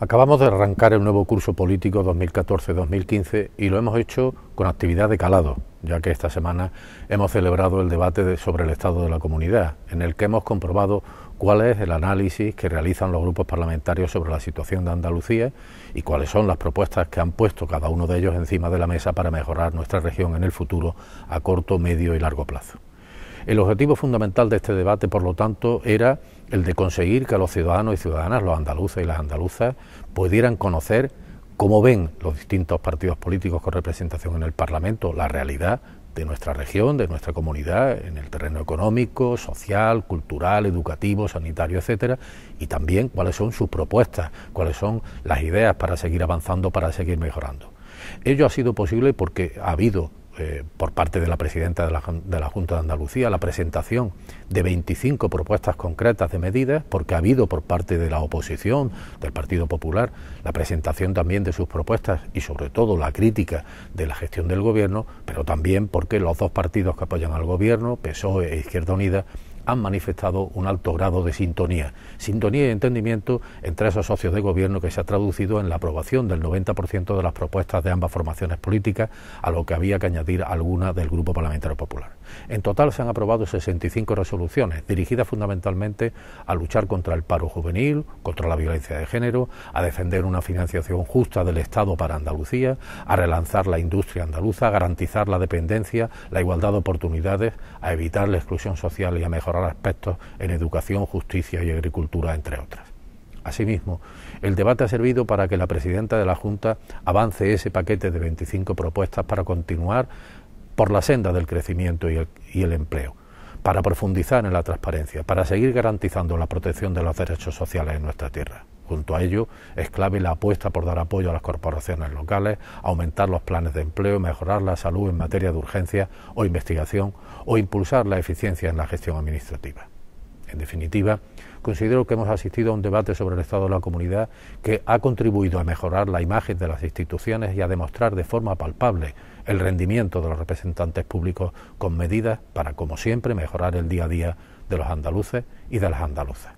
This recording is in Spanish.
Acabamos de arrancar el nuevo curso político 2014-2015 y lo hemos hecho con actividad de calado, ya que esta semana hemos celebrado el debate sobre el estado de la comunidad, en el que hemos comprobado cuál es el análisis que realizan los grupos parlamentarios sobre la situación de Andalucía y cuáles son las propuestas que han puesto cada uno de ellos encima de la mesa para mejorar nuestra región en el futuro a corto, medio y largo plazo. El objetivo fundamental de este debate, por lo tanto, era el de conseguir que los ciudadanos y ciudadanas, los andaluces y las andaluzas, pudieran conocer cómo ven los distintos partidos políticos con representación en el Parlamento la realidad de nuestra región, de nuestra comunidad, en el terreno económico, social, cultural, educativo, sanitario, etcétera, y también cuáles son sus propuestas, cuáles son las ideas para seguir avanzando, para seguir mejorando. Ello ha sido posible porque ha habido eh, por parte de la presidenta de la, de la, Junta de Andalucía la presentación de 25 propuestas concretas de medidas, porque ha habido por parte de la oposición, del Partido Popular, la presentación también de sus propuestas y sobre todo la crítica de la gestión del Gobierno, pero también porque los dos partidos que apoyan al Gobierno, PSOE e Izquierda Unida, han manifestado un alto grado de sintonía. Sintonía y entendimiento entre esos socios de gobierno que se ha traducido en la aprobación del 90% de las propuestas de ambas formaciones políticas, a lo que había que añadir alguna del Grupo Parlamentario Popular. En total se han aprobado 65 resoluciones dirigidas fundamentalmente a luchar contra el paro juvenil, contra la violencia de género, a defender una financiación justa del Estado para Andalucía, a relanzar la industria andaluza, a garantizar la dependencia, la igualdad de oportunidades, a evitar la exclusión social y a mejorar aspectos en educación, justicia y agricultura, entre otras. Asimismo, el debate ha servido para que la presidenta de la Junta avance ese paquete de 25 propuestas para continuar por la senda del crecimiento y el, empleo, para profundizar en la transparencia, para seguir garantizando la protección de los derechos sociales en nuestra tierra. Junto a ello, es clave la apuesta por dar apoyo a las corporaciones locales, aumentar los planes de empleo, mejorar la salud en materia de urgencia o investigación o impulsar la eficiencia en la gestión administrativa. En definitiva, considero que hemos asistido a un debate sobre el estado de la comunidad que ha contribuido a mejorar la imagen de las instituciones y a demostrar de forma palpable el rendimiento de los representantes públicos con medidas para, como siempre, mejorar el día a día de los andaluces y de las andaluzas.